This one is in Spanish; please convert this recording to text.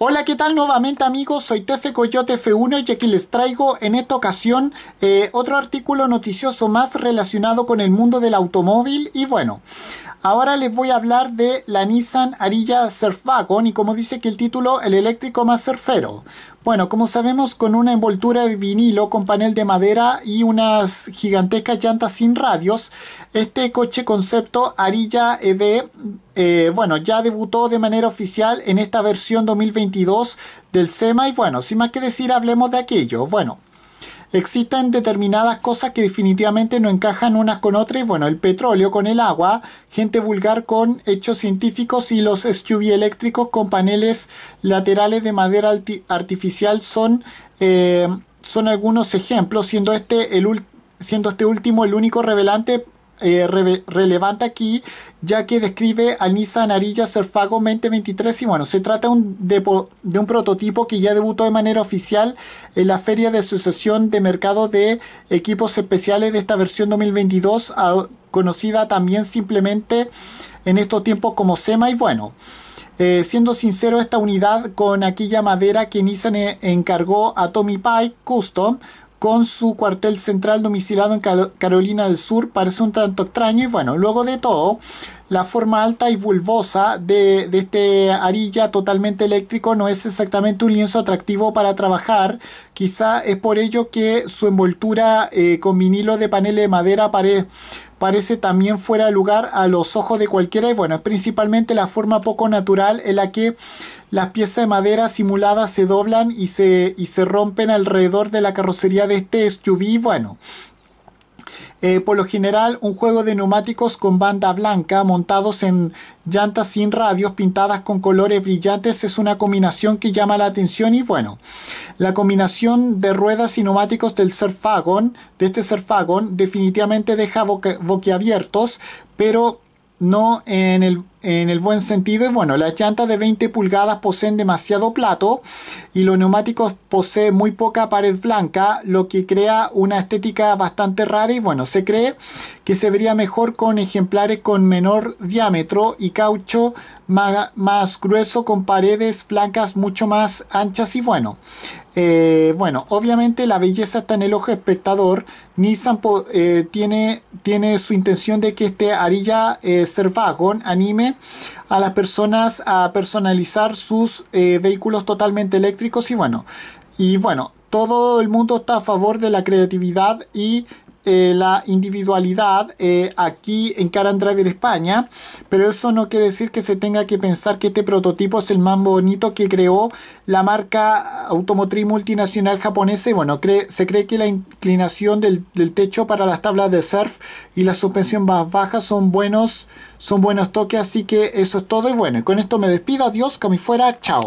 Hola, ¿qué tal nuevamente amigos? Soy Tefe Coyote F1 y aquí les traigo en esta ocasión eh, otro artículo noticioso más relacionado con el mundo del automóvil y bueno, Ahora les voy a hablar de la Nissan Arilla Wagon y como dice que el título, el eléctrico más surfero. Bueno, como sabemos, con una envoltura de vinilo con panel de madera y unas gigantescas llantas sin radios, este coche concepto Arilla EV, eh, bueno, ya debutó de manera oficial en esta versión 2022 del SEMA y bueno, sin más que decir, hablemos de aquello. Bueno. Existen determinadas cosas que definitivamente no encajan unas con otras, bueno, el petróleo con el agua, gente vulgar con hechos científicos y los SUV eléctricos con paneles laterales de madera artificial son, eh, son algunos ejemplos, siendo este, el, siendo este último el único revelante eh, relevante aquí, ya que describe a Nissan Arilla Surfago 2023 y bueno, se trata un de, un prototipo que ya debutó de manera oficial en la Feria de sucesión de Mercado de Equipos Especiales de esta versión 2022, conocida también simplemente en estos tiempos como SEMA y bueno. Eh, siendo sincero, esta unidad con aquella madera que Nissan eh, encargó a Tommy Pike Custom con su cuartel central domiciliado en Carolina del Sur parece un tanto extraño y bueno, luego de todo la forma alta y bulbosa de, este arilla totalmente eléctrico no es exactamente un lienzo atractivo para trabajar. Quizá es por ello que su envoltura eh, con vinilo de paneles de madera parece también fuera de lugar a los ojos de cualquiera. Y bueno, es principalmente la forma poco natural en la que las piezas de madera simuladas se doblan y se, se rompen alrededor de la carrocería de este SUV. Bueno, eh, por lo general un juego de neumáticos con banda blanca montados en llantas sin radios pintadas con colores brillantes es una combinación que llama la atención y bueno, la combinación de ruedas y neumáticos del Surfagon, de este Surfagon, definitivamente deja boquiabiertos, pero no en el en el buen sentido es bueno, las llantas de 20 pulgadas poseen demasiado plato y los neumáticos poseen muy poca pared blanca, lo que crea una estética bastante rara y bueno, se cree que se vería mejor con ejemplares con menor diámetro y caucho más, más grueso con paredes blancas mucho más anchas y bueno. Eh, bueno, obviamente la belleza está en el ojo espectador. Nissan eh, tiene, tiene su intención de que este Arilla ser eh, Servagon anime a las personas a personalizar sus eh, vehículos totalmente eléctricos y bueno, y bueno, todo el mundo está a favor de la creatividad y eh, la individualidad eh, aquí en Car de España, pero eso no quiere decir que se tenga que pensar que este prototipo es el más bonito que creó la marca automotriz multinacional japonesa. Y bueno, cree, se cree que la inclinación del, techo para las tablas de surf y la suspensión más baja son buenos, son buenos toques, así que eso es todo. Y bueno, con esto me despido, adiós, que fuera, chao.